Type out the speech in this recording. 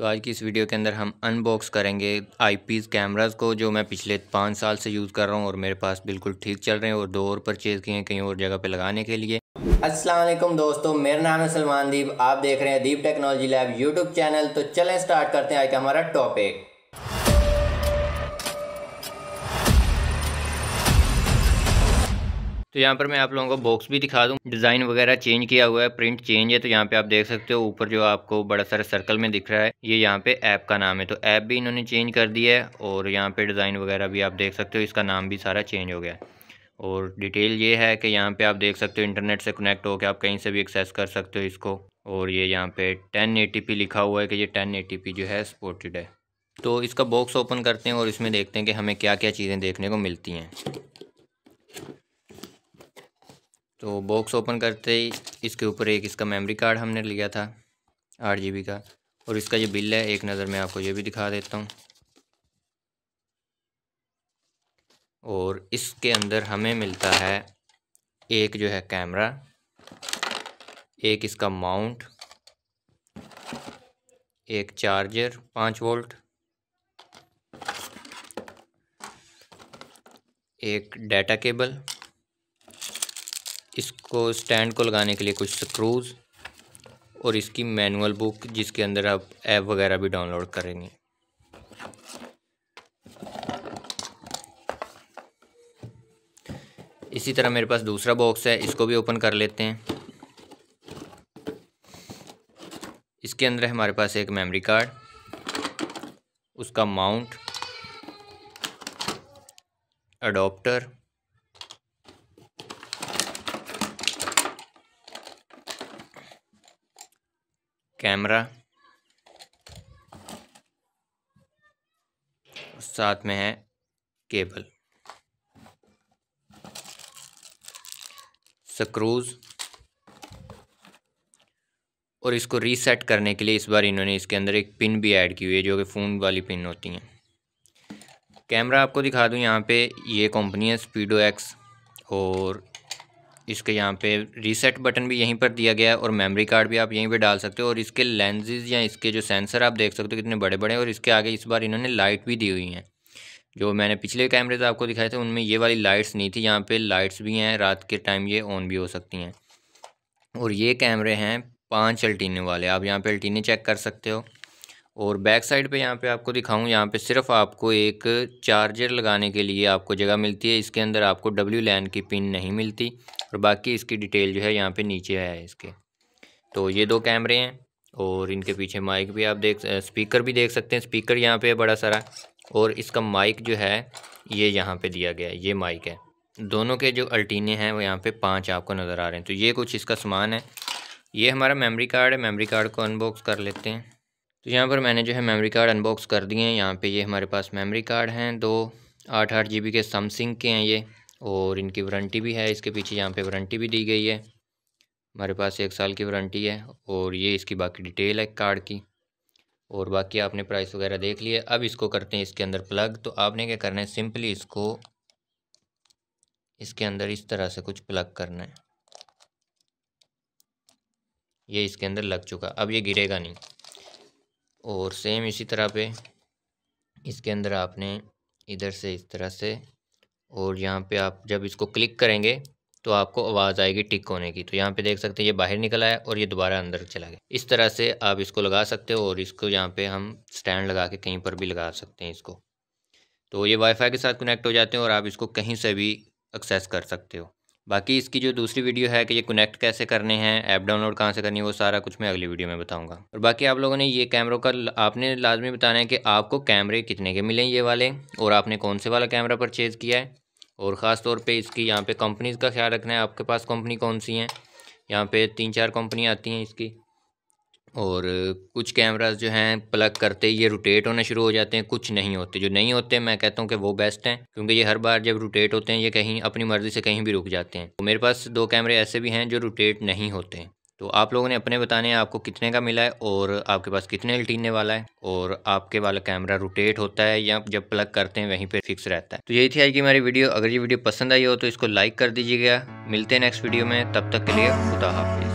तो आज की इस वीडियो के अंदर हम अनबॉक्स करेंगे आई पीज़ कैमराज को जो मैं पिछले पाँच साल से यूज़ कर रहा हूँ और मेरे पास बिल्कुल ठीक चल रहे हैं और दो और परचेज़ किए हैं कहीं और जगह पे लगाने के लिए असलम दोस्तों मेरा नाम है सलमान दीप आप देख रहे हैं Deep technology lab YouTube channel तो चलें स्टार्ट करते हैं आज का हमारा टॉपिक तो यहाँ पर मैं आप लोगों को बॉक्स भी दिखा दूँ डिज़ाइन वगैरह चेंज किया हुआ है प्रिंट चेंज है तो यहाँ पे आप देख सकते हो ऊपर जो आपको बड़ा सारा सर्कल में दिख रहा है ये यहाँ पे ऐप का नाम है तो ऐप भी इन्होंने चेंज कर दिया है और यहाँ पे डिज़ाइन वगैरह भी आप देख सकते हो इसका नाम भी सारा चेंज हो गया है और डिटेल ये है कि यहाँ पर आप देख सकते हो इंटरनेट से कनेक्ट होकर आप कहीं से भी एक्सेस कर सकते हो इसको और ये यहाँ पर टेन लिखा हुआ है कि ये टेन जो है सपोर्टेड है तो इसका बॉक्स ओपन करते हैं और इसमें देखते हैं कि हमें क्या क्या चीज़ें देखने को मिलती हैं तो बॉक्स ओपन करते ही इसके ऊपर एक इसका मेमोरी कार्ड हमने लिया था आठ जी का और इसका जो बिल है एक नज़र में आपको ये भी दिखा देता हूँ और इसके अंदर हमें मिलता है एक जो है कैमरा एक इसका माउंट एक चार्जर पाँच वोल्ट एक डाटा केबल इसको स्टैंड को लगाने के लिए कुछ स्क्रूज़ और इसकी मैनुअल बुक जिसके अंदर आप ऐप वगैरह भी डाउनलोड करेंगे इसी तरह मेरे पास दूसरा बॉक्स है इसको भी ओपन कर लेते हैं इसके अंदर हमारे पास एक मेमोरी कार्ड उसका माउंट अडोप्टर कैमरा साथ में है केबल स्क्रूज और इसको रीसेट करने के लिए इस बार इन्होंने इसके अंदर एक पिन भी ऐड की हुई है जो कि फ़ोन वाली पिन होती हैं कैमरा आपको दिखा दूँ यहाँ पे ये कंपनी है स्पीडो एक्स और इसके यहाँ पे रीसेट बटन भी यहीं पर दिया गया है और मेमोरी कार्ड भी आप यहीं पे डाल सकते हो और इसके लेंजेज या इसके जो सेंसर आप देख सकते हो कितने बड़े बड़े हैं और इसके आगे इस बार इन्होंने लाइट भी दी हुई हैं जो मैंने पिछले कैमरेज आपको दिखाए थे उनमें ये वाली लाइट्स नहीं थी यहाँ पर लाइट्स भी हैं रात के टाइम ये ऑन भी हो सकती हैं और ये कैमरे हैं पाँच अल्टीने वाले आप यहाँ पर अल्टीने चेक कर सकते हो और बैक साइड पे यहाँ पे आपको दिखाऊं यहाँ पे सिर्फ आपको एक चार्जर लगाने के लिए आपको जगह मिलती है इसके अंदर आपको डब्ल्यू लैन की पिन नहीं मिलती और बाकी इसकी डिटेल जो है यहाँ पे नीचे आया है इसके तो ये दो कैमरे हैं और इनके पीछे माइक भी आप देख स्पीकर भी देख सकते हैं स्पीकर यहाँ पे है बड़ा सारा और इसका माइक जो है ये यहाँ पे दिया गया है ये माइक है दोनों के जो अल्टीने हैं वो यहाँ पे पांच आपको नज़र आ रहे हैं तो ये कुछ इसका सामान है ये हमारा मेमोरी कार्ड है मेमोरी कार्ड को अनबॉक्स कर लेते हैं तो यहाँ पर मैंने जो है मेमोरी कार्ड अनबॉक्स कर दिए हैं यहाँ पर ये हमारे पास मेमरी कार्ड हैं दो आठ आठ जी के समसंग के हैं ये और इनकी वारंटी भी है इसके पीछे यहाँ पे वारंटी भी दी गई है हमारे पास एक साल की वारंटी है और ये इसकी बाकी डिटेल है कार्ड की और बाकी आपने प्राइस वगैरह देख लिया अब इसको करते हैं इसके अंदर प्लग तो आपने क्या करना है सिंपली इसको इसके अंदर इस तरह से कुछ प्लग करना है ये इसके अंदर लग चुका अब ये गिरेगा नहीं और सेम इसी तरह पे इसके अंदर आपने इधर से इस तरह से और यहाँ पे आप जब इसको क्लिक करेंगे तो आपको आवाज़ आएगी टिक होने की तो यहाँ पे देख सकते हैं ये बाहर निकल आया और ये दोबारा अंदर चला गया इस तरह से आप इसको लगा सकते हो और इसको यहाँ पे हम स्टैंड लगा के कहीं पर भी लगा सकते हैं इसको तो ये वाईफाई के साथ कनेक्ट हो जाते हैं और आप इसको कहीं से भी एक्सेस कर सकते हो बाकी इसकी जो दूसरी वीडियो है कि ये कनेक्ट कैसे करने हैं ऐप डाउनलोड कहाँ से करनी है वो सारा कुछ मैं अगली वीडियो में बताऊँगा और बाकी आप लोगों ने ये कैमरों का आपने लाजमी बताना है कि आपको कैमरे कितने के मिले ये वाले और आपने कौन से वाला कैमरा परचेज़ किया है और ख़ास तौर पे इसकी यहाँ पे कंपनीज़ का ख्याल रखना है आपके पास कंपनी कौन सी हैं यहाँ पे तीन चार कंपनी आती हैं इसकी और कुछ कैमरास जो हैं प्लग करते ये रोटेट होना शुरू हो जाते हैं कुछ नहीं होते जो नहीं होते मैं कहता हूँ कि वो बेस्ट हैं क्योंकि ये हर बार जब रोटेट होते हैं ये कहीं अपनी मर्ज़ी से कहीं भी रुक जाते हैं तो मेरे पास दो कैमरे ऐसे भी हैं जो रोटेट नहीं होते हैं तो आप लोगों ने अपने बताने हैं आपको कितने का मिला है और आपके पास कितने लटीनने वाला है और आपके वाला कैमरा रोटेट होता है या जब प्लग करते हैं वहीं पर फिक्स रहता है तो यही थी आज की हमारी वीडियो अगर ये वीडियो पसंद आई हो तो इसको लाइक कर दीजिएगा मिलते हैं नेक्स्ट वीडियो में तब तक के लिए खुदा हाफिज़